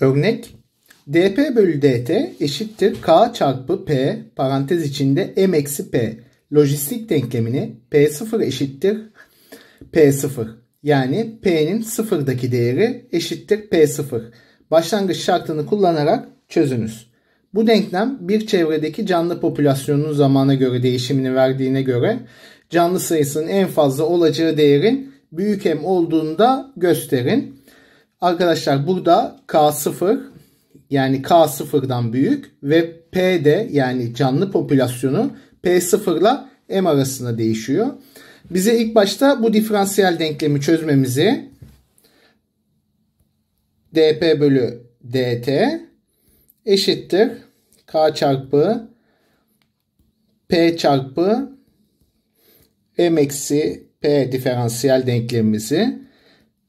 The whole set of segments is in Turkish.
Örnek dp bölü dt eşittir k çarpı p parantez içinde m eksi p lojistik denklemini p0 eşittir p0 yani p'nin sıfırdaki değeri eşittir p0 başlangıç şartını kullanarak çözünüz. Bu denklem bir çevredeki canlı popülasyonunun zamana göre değişimini verdiğine göre canlı sayısının en fazla olacağı değerin büyük m olduğunda gösterin. Arkadaşlar burada K0 yani K0'dan büyük ve P de yani canlı popülasyonu P0 ile M arasında değişiyor. Bize ilk başta bu diferansiyel denklemi çözmemizi dp bölü dt eşittir k çarpı p çarpı m eksi p diferansiyel denklemimizi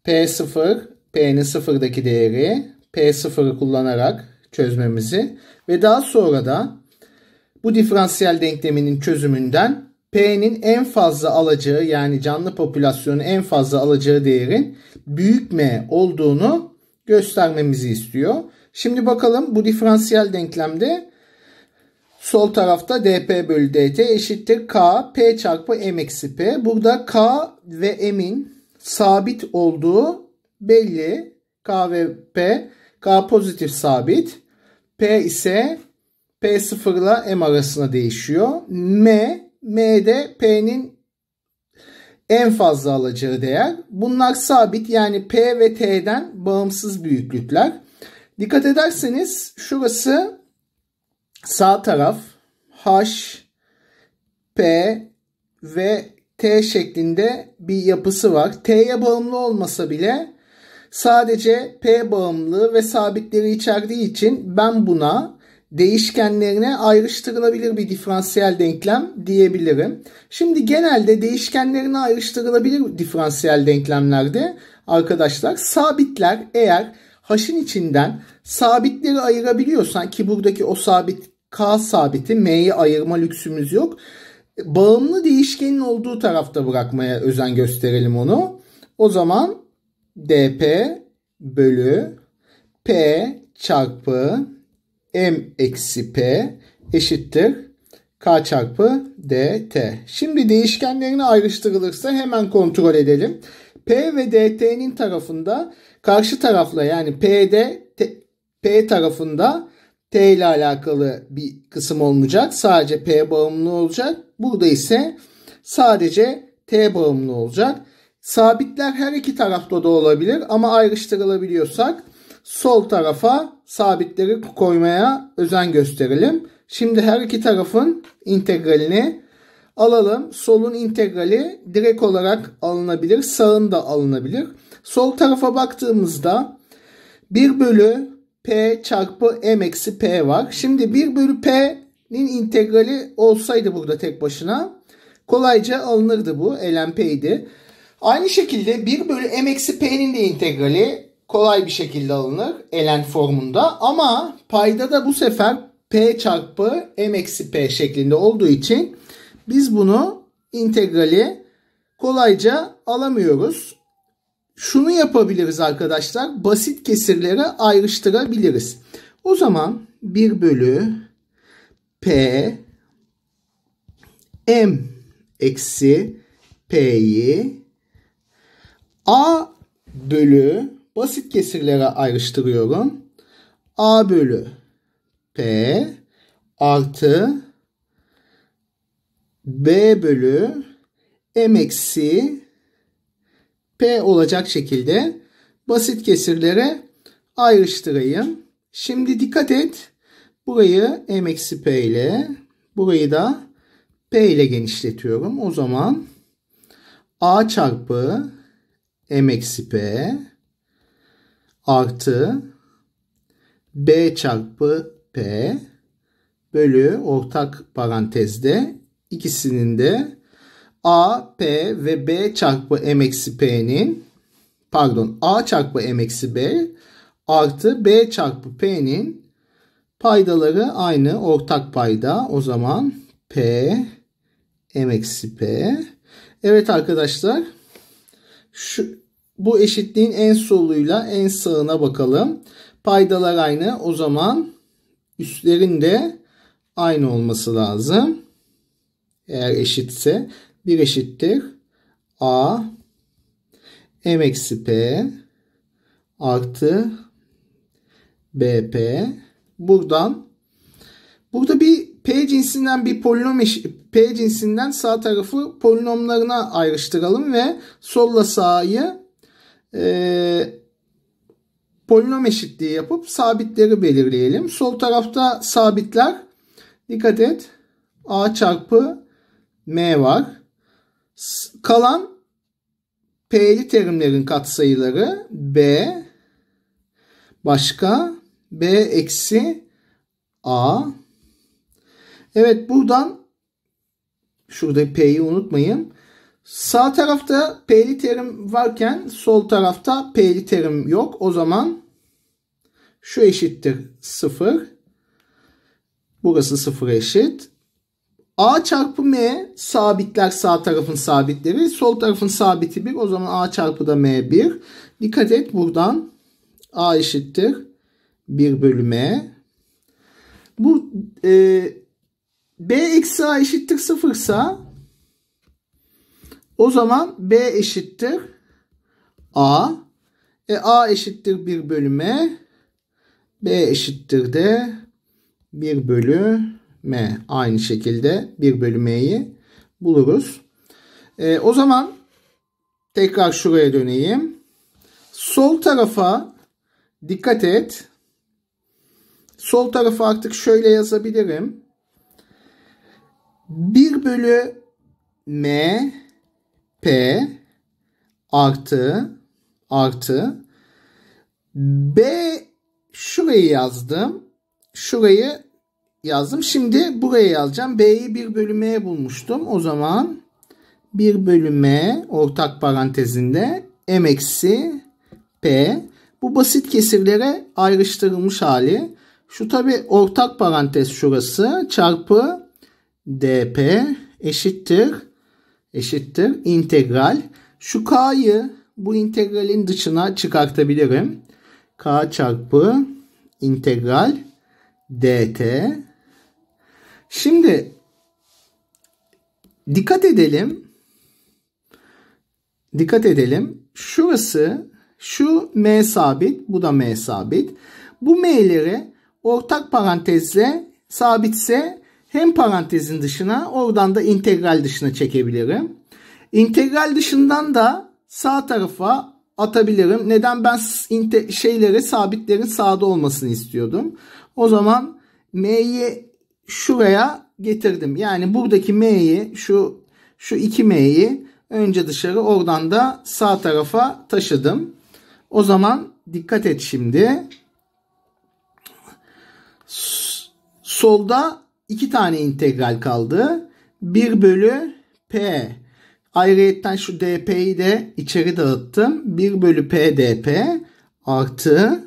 p0 P'nin sıfırdaki değeri p sıfırı kullanarak çözmemizi ve daha sonra da bu diferansiyel denkleminin çözümünden P'nin en fazla alacağı yani canlı popülasyonun en fazla alacağı değerin büyük M olduğunu göstermemizi istiyor. Şimdi bakalım bu diferansiyel denklemde sol tarafta dp bölü dt eşittir k p çarpı m eksi p. Burada k ve m'in sabit olduğu belli. K ve P. K pozitif sabit. P ise P0 ile M arasında değişiyor. M, M'de P'nin en fazla alacağı değer. Bunlar sabit yani P ve T'den bağımsız büyüklükler. Dikkat ederseniz şurası sağ taraf H, P ve T şeklinde bir yapısı var. T'ye bağımlı olmasa bile sadece P bağımlı ve sabitleri içerdiği için ben buna değişkenlerine ayrıştırılabilir bir diferansiyel denklem diyebilirim. Şimdi genelde değişkenlerine ayrıştırılabilir diferansiyel denklemlerde arkadaşlar sabitler eğer h'in içinden sabitleri ayırabiliyorsan ki buradaki o sabit k sabiti m'yi ayırma lüksümüz yok. Bağımlı değişkenin olduğu tarafta bırakmaya özen gösterelim onu. O zaman dp bölü p çarpı m eksi p eşittir k çarpı dt. Şimdi değişkenlerini ayrıştırılırsa hemen kontrol edelim. P ve dt'nin tarafında karşı tarafla yani p'de t, p tarafında t ile alakalı bir kısım olmayacak. Sadece p bağımlı olacak. Burada ise sadece t bağımlı olacak. Sabitler her iki tarafta da olabilir ama ayrıştırılabiliyorsak sol tarafa sabitleri koymaya özen gösterelim. Şimdi her iki tarafın integralini alalım. Solun integrali direkt olarak alınabilir. Sağın da alınabilir. Sol tarafa baktığımızda 1 bölü p çarpı m eksi p var. Şimdi 1 bölü p'nin integrali olsaydı burada tek başına kolayca alınırdı bu. ln p'ydi. Aynı şekilde 1 bölü m eksi p'nin de integrali kolay bir şekilde alınır ln formunda. Ama payda da bu sefer p çarpı m eksi p şeklinde olduğu için biz bunu integrali kolayca alamıyoruz. Şunu yapabiliriz arkadaşlar. Basit kesirlere ayrıştırabiliriz. O zaman 1 bölü p m eksi p'yi A bölü basit kesirlere ayrıştırıyorum. A bölü P artı B bölü M eksi P olacak şekilde basit kesirlere ayrıştırayım. Şimdi dikkat et. Burayı M eksi P ile burayı da P ile genişletiyorum. O zaman A çarpı m eksi p artı b çarpı p bölü ortak parantezde ikisinin de a, p ve b çarpı m eksi p'nin pardon a çarpı m eksi b artı b çarpı p'nin paydaları aynı ortak payda. O zaman p m eksi p. Evet arkadaşlar şu, bu eşitliğin en soluyla en sağına bakalım. Paydalar aynı. O zaman üstlerin de aynı olması lazım. Eğer eşitse 1 eşittir. A M eksi P artı BP buradan burada bir P cinsinden bir polinom P cinsinden sağ tarafı polinomlarına ayrıştıralım ve solla sağı e, polinom eşitliği yapıp sabitleri belirleyelim. Sol tarafta sabitler dikkat et a çarpı m var. Kalan p'li terimlerin katsayıları b başka b eksi a. Evet buradan Şurada P'yi unutmayın. Sağ tarafta P'li terim varken sol tarafta P'li terim yok. O zaman şu eşittir 0. Burası 0 eşit. A çarpı M sabitler sağ tarafın sabitleri. Sol tarafın sabiti 1. O zaman A çarpı da M 1. Dikkat et buradan. A eşittir 1 bölü M. Bu e, b eksi a eşittir sıfırsa o zaman b eşittir a. E a eşittir 1 M, b eşittir de 1 bölü m. Aynı şekilde 1 bölü m'yi buluruz. E, o zaman tekrar şuraya döneyim. Sol tarafa dikkat et. Sol tarafı artık şöyle yazabilirim. 1 bölü M P artı artı B şurayı yazdım. Şurayı yazdım. Şimdi buraya yazacağım. B'yi 1 bölü M bulmuştum. O zaman 1 bölü M ortak parantezinde M eksi P. Bu basit kesirlere ayrıştırılmış hali. Şu tabi ortak parantez şurası çarpı dp eşittir eşittir integral. Şu k'yı bu integralin dışına çıkartabilirim. k çarpı integral dt. Şimdi dikkat edelim. Dikkat edelim. Şurası şu m sabit, bu da m sabit. Bu m'leri ortak parantezle sabitse hem parantezin dışına oradan da integral dışına çekebilirim. İntegral dışından da sağ tarafa atabilirim. Neden ben şeyleri sabitlerin sağda olmasını istiyordum. O zaman m'yi şuraya getirdim. Yani buradaki m'yi şu şu 2m'yi önce dışarı oradan da sağ tarafa taşıdım. O zaman dikkat et şimdi. Solda 2 tane integral kaldı. 1 bölü P. Ayrıyetten şu dp'yi de içeri dağıttım. 1 bölü P dp artı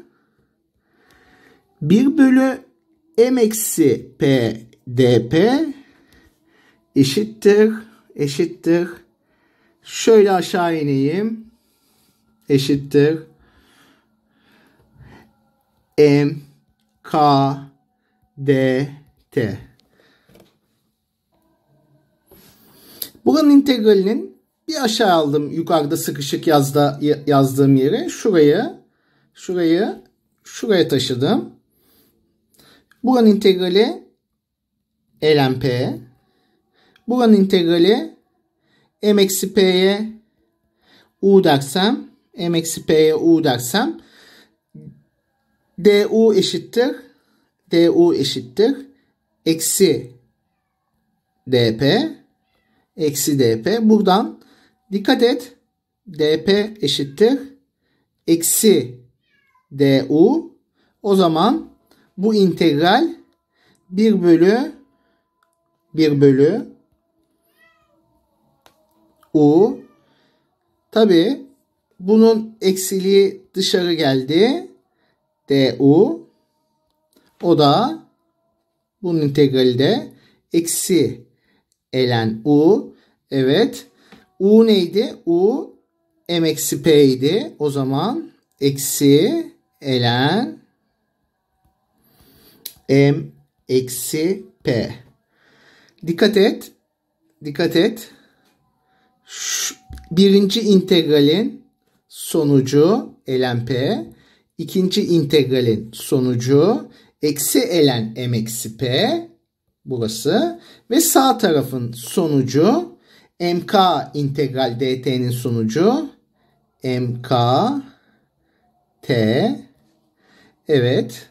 1 bölü m eksi P dp eşittir eşittir. Şöyle aşağı ineyim. Eşittir. M K D T Buranın integralinin bir aşağı aldım yukarıda sıkışık yazda yazdığım yere. Şurayı, şurayı, şuraya taşıdım. Buranın integrali ln Buranın integrali m eksi u dersem, m eksi u dersem du eşittir du eşittir eksi dp eksi dp. Buradan dikkat et dp eşittir eksi du. O zaman bu integral 1 bölü 1 bölü u. Tabi bunun eksiliği dışarı geldi. du. O da bunun integrali de eksi elen u. Evet. U neydi? U m eksi p idi. O zaman eksi elen m eksi p. Dikkat et. Dikkat et. Şu birinci integralin sonucu elen p. İkinci integralin sonucu eksi elen m eksi p burası. Ve sağ tarafın sonucu mk integral dt'nin sonucu mk t evet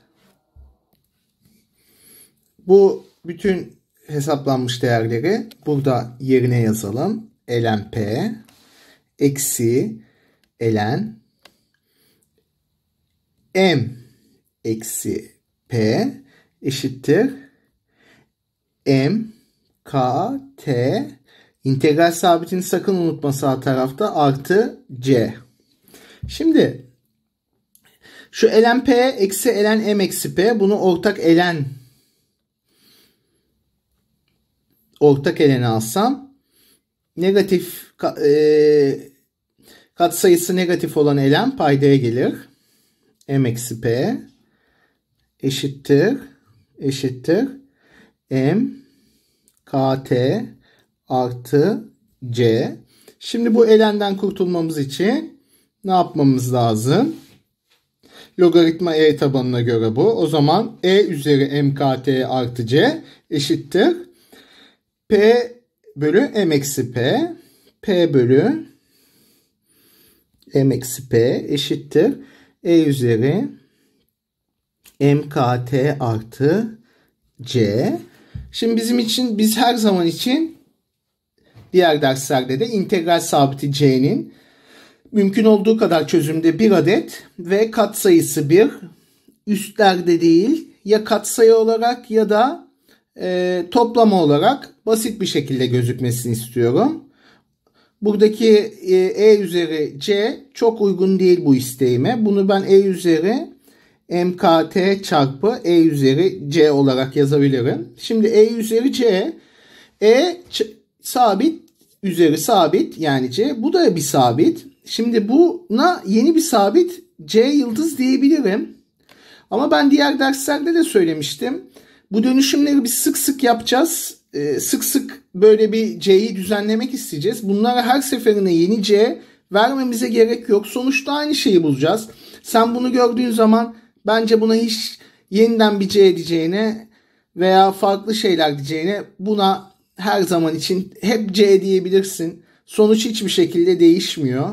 bu bütün hesaplanmış değerleri burada yerine yazalım. ln p eksi ln m eksi p eşittir M K T integral sabitini sakın unutma sağ tarafta artı C. Şimdi şu ln p eksi ln m eksi p bunu ortak ln ortak ln'i alsam negatif e, katsayısı negatif olan ln paydaya gelir. m eksi p eşittir eşittir M KT artı C. Şimdi bu elenden kurtulmamız için ne yapmamız lazım? Logaritma E tabanına göre bu. O zaman E üzeri MKT artı C eşittir. P bölü M eksi P. P bölü M eksi P eşittir. E üzeri MKT artı C. Şimdi bizim için biz her zaman için diğer derslerde de integral sabiti c'nin mümkün olduğu kadar çözümde bir adet ve katsayısı bir üstlerde değil ya katsayı olarak ya da e, toplama olarak basit bir şekilde gözükmesini istiyorum. Buradaki e, e üzeri c çok uygun değil bu isteğime. Bunu ben e üzeri mkt çarpı e üzeri c olarak yazabilirim. Şimdi e üzeri c e sabit üzeri sabit yani c bu da bir sabit. Şimdi buna yeni bir sabit c yıldız diyebilirim. Ama ben diğer derslerde de söylemiştim. Bu dönüşümleri biz sık sık yapacağız. Ee, sık sık böyle bir c'yi düzenlemek isteyeceğiz. Bunlara her seferine yeni c vermemize gerek yok. Sonuçta aynı şeyi bulacağız. Sen bunu gördüğün zaman Bence buna hiç yeniden bir C edeceğine veya farklı şeyler diyeceğine buna her zaman için hep C diyebilirsin. Sonuç hiçbir şekilde değişmiyor.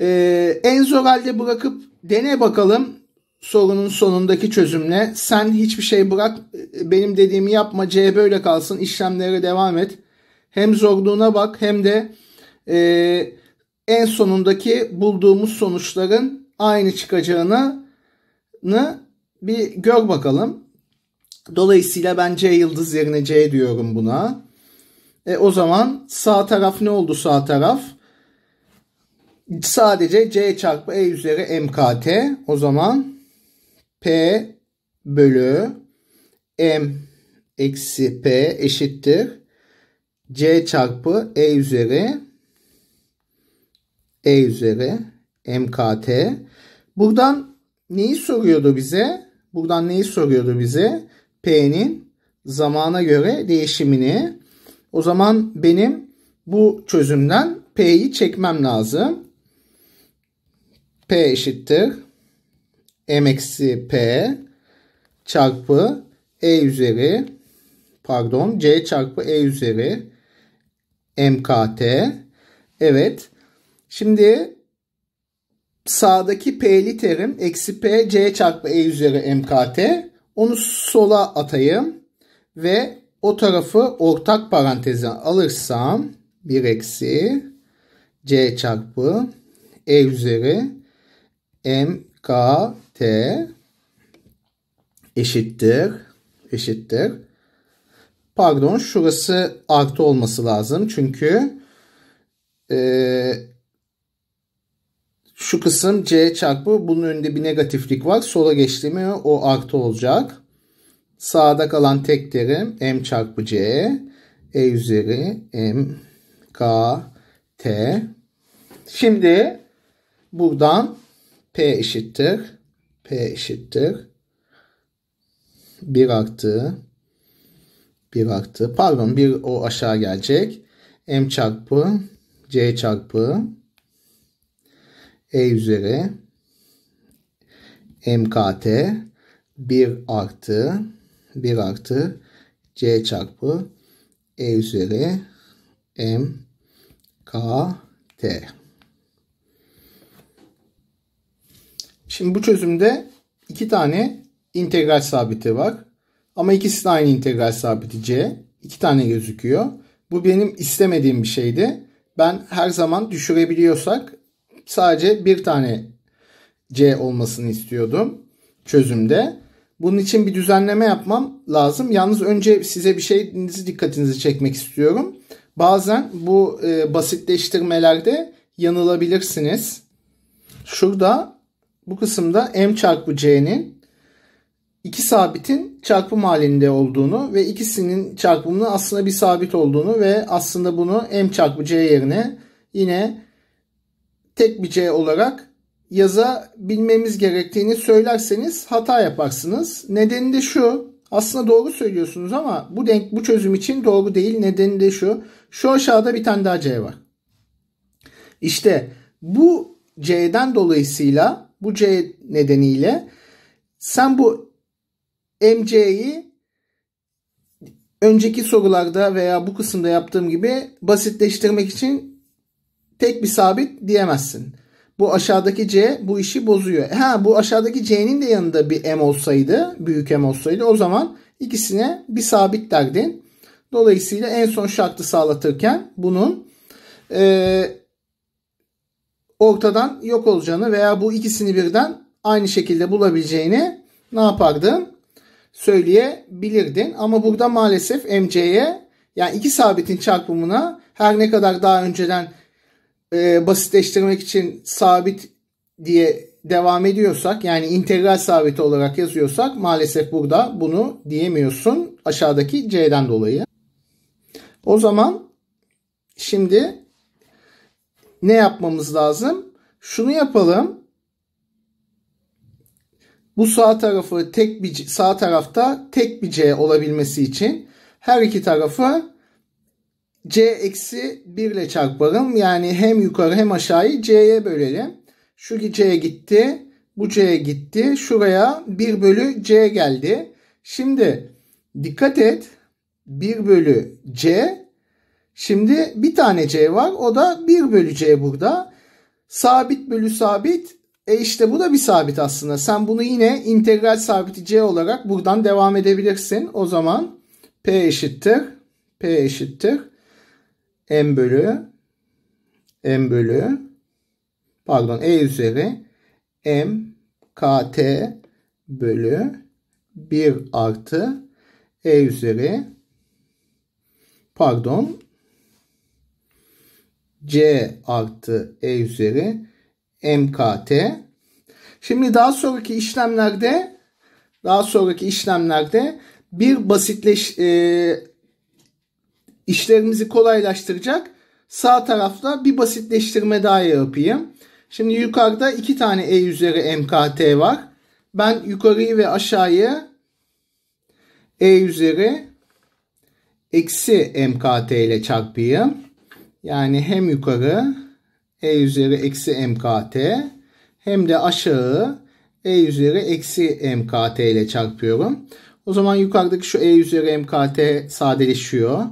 Ee, en zor halde bırakıp dene bakalım sorunun sonundaki çözümle. Sen hiçbir şey bırak benim dediğimi yapma C böyle kalsın işlemlere devam et. Hem zorluğuna bak hem de e, en sonundaki bulduğumuz sonuçların aynı çıkacağını bir gör bakalım. Dolayısıyla ben C yıldız yerine C diyorum buna. E, o zaman sağ taraf ne oldu sağ taraf? Sadece C çarpı E üzeri MKT. O zaman P bölü M eksi P eşittir. C çarpı E üzeri E üzeri MKT. Buradan neyi soruyordu bize? Buradan neyi soruyordu bize? P'nin zamana göre değişimini. O zaman benim bu çözümden P'yi çekmem lazım. P eşittir. M eksi P çarpı E üzeri pardon C çarpı E üzeri MKT. Evet. Şimdi sağdaki P'li terim eksi P C çarpı E üzeri MKT. Onu sola atayım ve o tarafı ortak paranteze alırsam 1 eksi C çarpı E üzeri MKT eşittir eşittir. Pardon şurası artı olması lazım çünkü e, şu kısım C çarpı bunun önünde bir negatiflik var. Sola geçti o artı olacak. Sağda kalan tek terim M çarpı C. E üzeri M K T. Şimdi buradan P eşittir. P eşittir. 1 artı 1 artı pardon 1 o aşağı gelecek. M çarpı C çarpı e üzeri MKT 1 artı 1 artı C çarpı E üzeri MKT. Şimdi bu çözümde iki tane integral sabiti var. Ama ikisi de aynı integral sabiti C. İki tane gözüküyor. Bu benim istemediğim bir şeydi. Ben her zaman düşürebiliyorsak sadece bir tane C olmasını istiyordum çözümde. Bunun için bir düzenleme yapmam lazım. Yalnız önce size bir şey dikkatinizi çekmek istiyorum. Bazen bu e, basitleştirmelerde yanılabilirsiniz. Şurada bu kısımda m çarpı c'nin iki sabitin çarpım halinde olduğunu ve ikisinin çarpımının aslında bir sabit olduğunu ve aslında bunu m çarpı c yerine yine tek bir C olarak yazabilmemiz gerektiğini söylerseniz hata yaparsınız. Nedeni de şu. Aslında doğru söylüyorsunuz ama bu denk bu çözüm için doğru değil. Nedeni de şu. Şu aşağıda bir tane daha C var. İşte bu C'den dolayısıyla bu C nedeniyle sen bu MC'yi önceki sorularda veya bu kısımda yaptığım gibi basitleştirmek için tek bir sabit diyemezsin. Bu aşağıdaki C bu işi bozuyor. E ha bu aşağıdaki C'nin de yanında bir M olsaydı, büyük M olsaydı o zaman ikisine bir sabit derdin. Dolayısıyla en son şartı sağlatırken bunun e, ortadan yok olacağını veya bu ikisini birden aynı şekilde bulabileceğini ne yapardın? Söyleyebilirdin. Ama burada maalesef MC'ye yani iki sabitin çarpımına her ne kadar daha önceden e, basitleştirmek için sabit diye devam ediyorsak yani integral sabiti olarak yazıyorsak maalesef burada bunu diyemiyorsun aşağıdaki c'den dolayı. O zaman şimdi ne yapmamız lazım? Şunu yapalım. Bu sağ tarafı tek bir sağ tarafta tek bir c olabilmesi için her iki tarafı c eksi 1 ile çarparım. Yani hem yukarı hem aşağıyı c'ye bölelim. Şu c'ye gitti. Bu c'ye gitti. Şuraya 1 bölü c geldi. Şimdi dikkat et. 1 bölü c. Şimdi bir tane c var. O da 1 bölü c burada. Sabit bölü sabit. E işte bu da bir sabit aslında. Sen bunu yine integral sabiti c olarak buradan devam edebilirsin. O zaman p eşittir. p eşittir m bölü m bölü pardon e üzeri m kt bölü 1 artı e üzeri pardon c artı e üzeri mkt. Şimdi daha sonraki işlemlerde daha sonraki işlemlerde bir basitleş e, işlerimizi kolaylaştıracak sağ tarafta bir basitleştirme daha yapayım. Şimdi yukarıda iki tane E üzeri MKT var. Ben yukarıyı ve aşağıyı E üzeri eksi MKT ile çarpayım. Yani hem yukarı E üzeri eksi MKT hem de aşağı E üzeri eksi MKT ile çarpıyorum. O zaman yukarıdaki şu E üzeri MKT sadeleşiyor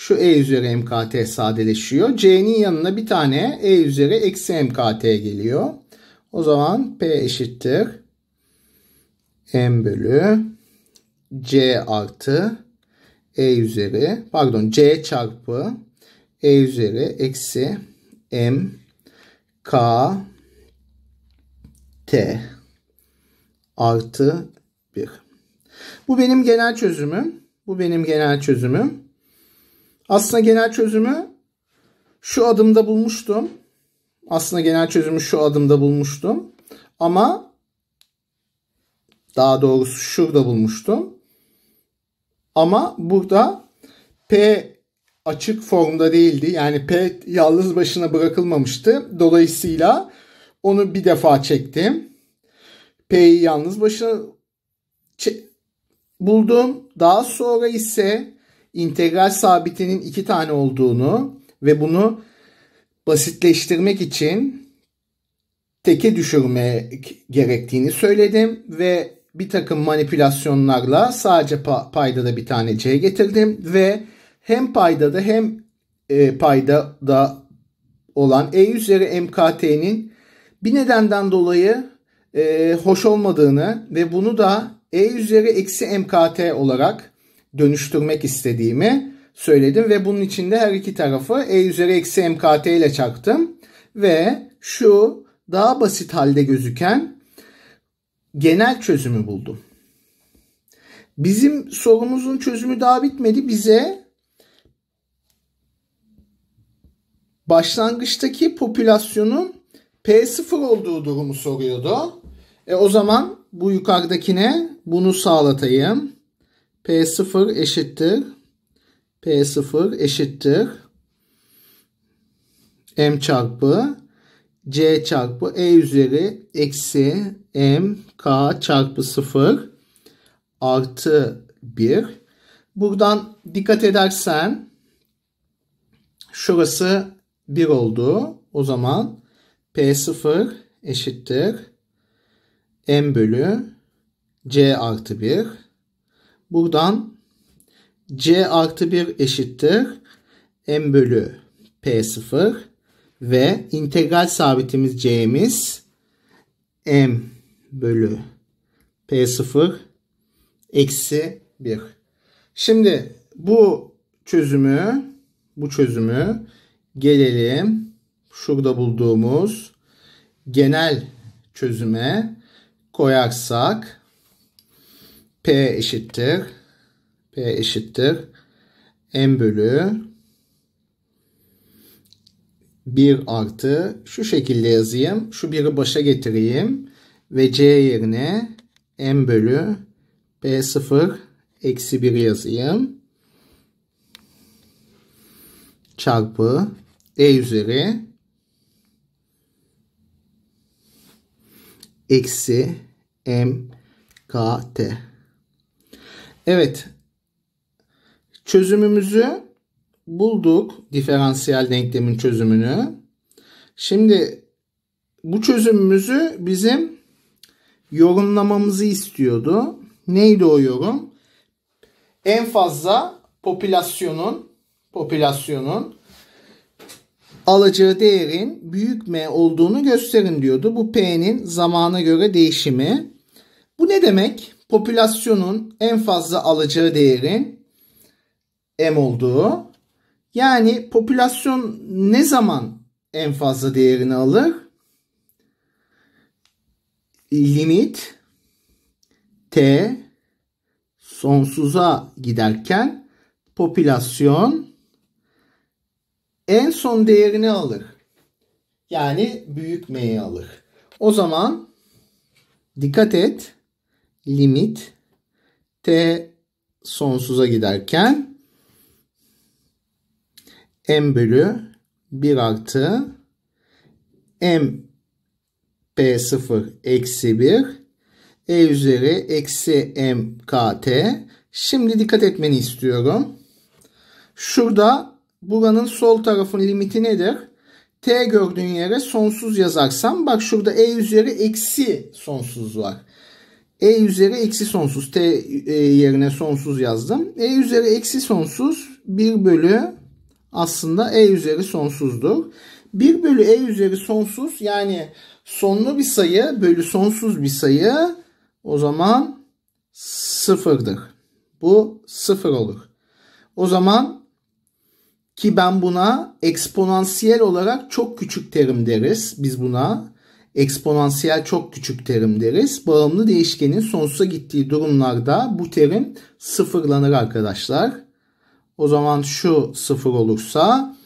şu e üzeri mkt sadeleşiyor. c'nin yanına bir tane e üzeri eksi mkt geliyor. O zaman p eşittir m bölü c artı e üzeri pardon c çarpı e üzeri eksi m k t artı 1. Bu benim genel çözümüm. Bu benim genel çözümüm. Aslında genel çözümü şu adımda bulmuştum. Aslında genel çözümü şu adımda bulmuştum. Ama daha doğrusu şurada bulmuştum. Ama burada P açık formda değildi. Yani P yalnız başına bırakılmamıştı. Dolayısıyla onu bir defa çektim. P'yi yalnız başına buldum. Daha sonra ise integral sabitinin iki tane olduğunu ve bunu basitleştirmek için teke düşürmek gerektiğini söyledim ve bir takım manipülasyonlarla sadece payda da bir tane C getirdim ve hem payda da hem e, payda da olan E üzeri MKT'nin bir nedenden dolayı e, hoş olmadığını ve bunu da E üzeri eksi MKT olarak dönüştürmek istediğimi söyledim ve bunun içinde her iki tarafı e üzeri eksi mkt ile çaktım ve şu daha basit halde gözüken genel çözümü buldum. Bizim sorumuzun çözümü daha bitmedi. Bize başlangıçtaki popülasyonun P0 olduğu durumu soruyordu. E o zaman bu yukarıdakine bunu sağlatayım. P0 eşittir. P0 eşittir. M çarpı C çarpı E üzeri eksi M K çarpı 0 artı 1. Buradan dikkat edersen şurası 1 oldu. O zaman P0 eşittir M bölü C artı 1 Buradan C artı 1 eşittir. M bölü P0 ve integral sabitimiz C'miz M bölü P0 eksi 1. Şimdi bu çözümü bu çözümü gelelim şurada bulduğumuz genel çözüme koyarsak P eşittir. P eşittir. M bölü 1 artı şu şekilde yazayım. Şu 1'i başa getireyim. Ve C yerine M bölü P 0 eksi 1 yazayım. Çarpı E üzeri eksi M KT. Evet. Çözümümüzü bulduk. Diferansiyel denklemin çözümünü. Şimdi bu çözümümüzü bizim yorumlamamızı istiyordu. Neydi o yorum? En fazla popülasyonun popülasyonun alacağı değerin büyük M olduğunu gösterin diyordu. Bu P'nin zamana göre değişimi. Bu ne demek? popülasyonun en fazla alacağı değerin m olduğu. Yani popülasyon ne zaman en fazla değerini alır? Limit t sonsuza giderken popülasyon en son değerini alır. Yani büyük M'yi alır. O zaman dikkat et limit t sonsuza giderken m bölü 1 artı m p0 eksi 1 e üzeri eksi m kt. Şimdi dikkat etmeni istiyorum. Şurada buranın sol tarafın limiti nedir? T gördüğün yere sonsuz yazarsam bak şurada e üzeri eksi sonsuz var e üzeri eksi sonsuz. T e, yerine sonsuz yazdım. E üzeri eksi sonsuz 1 bölü aslında e üzeri sonsuzdur. 1 bölü e üzeri sonsuz yani sonlu bir sayı bölü sonsuz bir sayı o zaman sıfırdır. Bu sıfır olur. O zaman ki ben buna eksponansiyel olarak çok küçük terim deriz. Biz buna eksponansiyel çok küçük terim deriz. Bağımlı değişkenin sonsuza gittiği durumlarda bu terim sıfırlanır arkadaşlar. O zaman şu sıfır olursa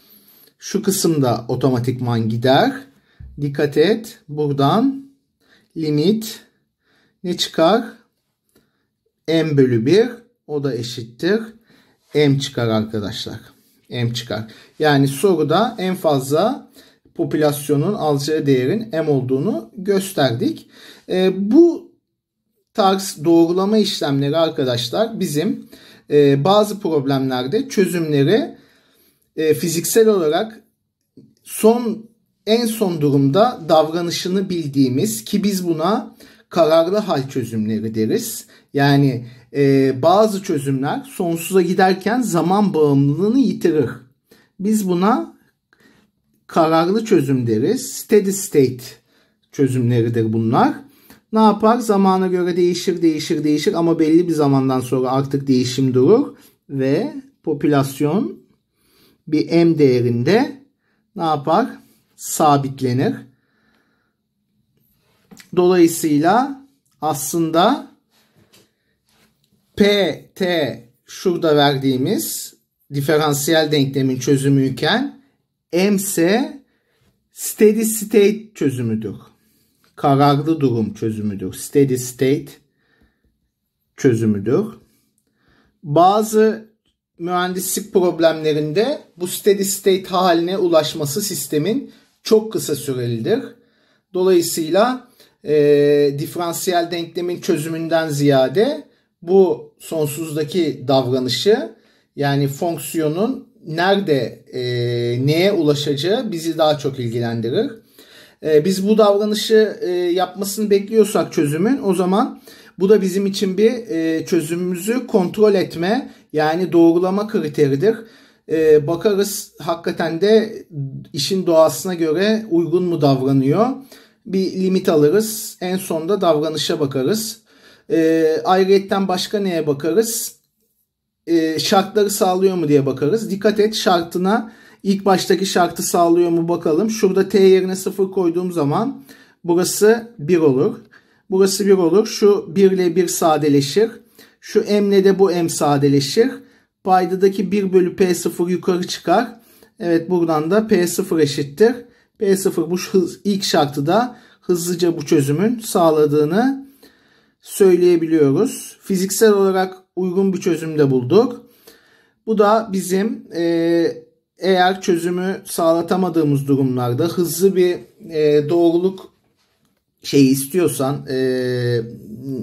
şu kısım kısımda otomatikman gider. Dikkat et buradan limit ne çıkar? m bölü 1 o da eşittir. m çıkar arkadaşlar. m çıkar. Yani soruda en fazla popülasyonun alacağı değerin M olduğunu gösterdik. E, bu tarz doğrulama işlemleri arkadaşlar bizim e, bazı problemlerde çözümleri e, fiziksel olarak son en son durumda davranışını bildiğimiz ki biz buna kararlı hal çözümleri deriz. Yani e, bazı çözümler sonsuza giderken zaman bağımlılığını yitirir. Biz buna kararlı çözüm deriz. Steady state çözümleridir bunlar. Ne yapar? Zamana göre değişir, değişir, değişir ama belli bir zamandan sonra artık değişim durur ve popülasyon bir m değerinde ne yapar? Sabitlenir. Dolayısıyla aslında PT şurada verdiğimiz diferansiyel denklemin çözümüyken M steady state çözümüdür. Kararlı durum çözümüdür. Steady state çözümüdür. Bazı mühendislik problemlerinde bu steady state haline ulaşması sistemin çok kısa sürelidir. Dolayısıyla e, diferansiyel denklemin çözümünden ziyade bu sonsuzdaki davranışı yani fonksiyonun nerede e, neye ulaşacağı bizi daha çok ilgilendirir. E, biz bu davranışı e, yapmasını bekliyorsak çözümün o zaman bu da bizim için bir e, çözümümüzü kontrol etme yani doğrulama kriteridir. E, bakarız hakikaten de işin doğasına göre uygun mu davranıyor. Bir limit alırız. En sonda davranışa bakarız. E, ayrıyetten başka neye bakarız? e, şartları sağlıyor mu diye bakarız. Dikkat et şartına ilk baştaki şartı sağlıyor mu bakalım. Şurada t yerine 0 koyduğum zaman burası 1 olur. Burası 1 olur. Şu 1 ile 1 sadeleşir. Şu m ile de bu m sadeleşir. Paydadaki 1 bölü p0 yukarı çıkar. Evet buradan da p0 eşittir. p0 bu hız, ilk şartı da hızlıca bu çözümün sağladığını söyleyebiliyoruz. Fiziksel olarak uygun bir çözüm de bulduk. Bu da bizim e, eğer çözümü sağlatamadığımız durumlarda hızlı bir e, doğruluk şeyi istiyorsan e,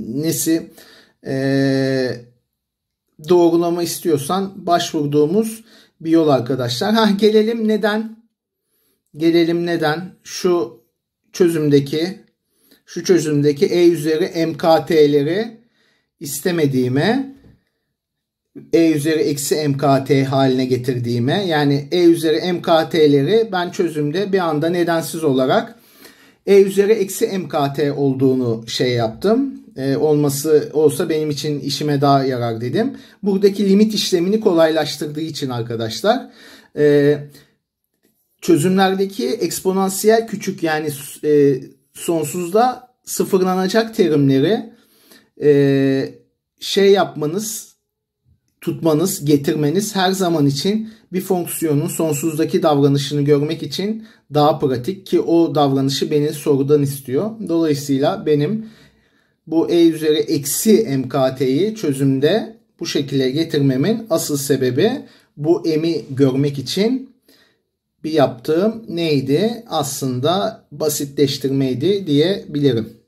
nesi e, doğrulama istiyorsan başvurduğumuz bir yol arkadaşlar. Ha gelelim neden? Gelelim neden? Şu çözümdeki şu çözümdeki E üzeri MKT'leri istemediğime e üzeri eksi mkt haline getirdiğime yani e üzeri mkt'leri ben çözümde bir anda nedensiz olarak e üzeri eksi mkt olduğunu şey yaptım. E, olması olsa benim için işime daha yarar dedim. Buradaki limit işlemini kolaylaştırdığı için arkadaşlar. E, çözümlerdeki eksponansiyel küçük yani e, sonsuzda sıfırlanacak terimleri e, şey yapmanız tutmanız, getirmeniz her zaman için bir fonksiyonun sonsuzdaki davranışını görmek için daha pratik ki o davranışı beni sorudan istiyor. Dolayısıyla benim bu e üzeri eksi mkt'yi çözümde bu şekilde getirmemin asıl sebebi bu m'i görmek için bir yaptığım neydi? Aslında basitleştirmeydi diyebilirim.